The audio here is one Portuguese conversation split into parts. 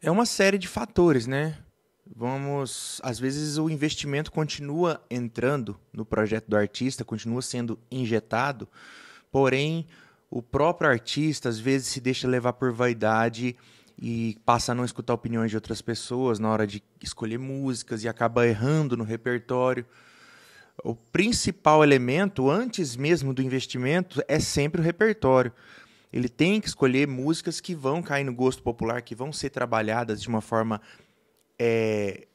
É uma série de fatores, né? Vamos, às vezes o investimento continua entrando no projeto do artista, continua sendo injetado, porém o próprio artista às vezes se deixa levar por vaidade e passa a não escutar opiniões de outras pessoas na hora de escolher músicas e acaba errando no repertório. O principal elemento, antes mesmo do investimento, é sempre o repertório ele tem que escolher músicas que vão cair no gosto popular, que vão ser trabalhadas de uma forma é,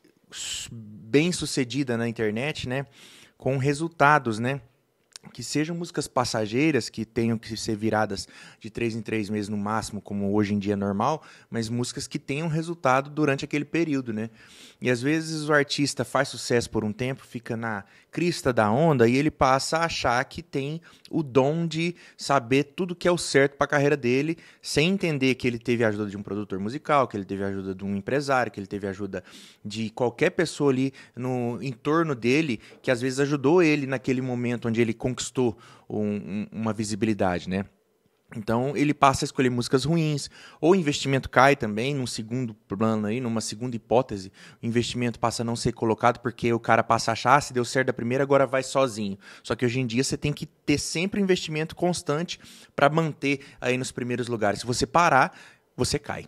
bem sucedida na internet, né? Com resultados, né? que sejam músicas passageiras, que tenham que ser viradas de três em três meses no máximo, como hoje em dia é normal, mas músicas que tenham resultado durante aquele período, né? E às vezes o artista faz sucesso por um tempo, fica na crista da onda e ele passa a achar que tem o dom de saber tudo que é o certo para a carreira dele, sem entender que ele teve a ajuda de um produtor musical, que ele teve a ajuda de um empresário, que ele teve a ajuda de qualquer pessoa ali no entorno dele, que às vezes ajudou ele naquele momento onde ele conquistou um, uma visibilidade, né? Então ele passa a escolher músicas ruins, ou o investimento cai também, num segundo plano aí, numa segunda hipótese, o investimento passa a não ser colocado porque o cara passa a achar, ah, se deu certo da primeira, agora vai sozinho. Só que hoje em dia você tem que ter sempre investimento constante para manter aí nos primeiros lugares. Se você parar, você cai.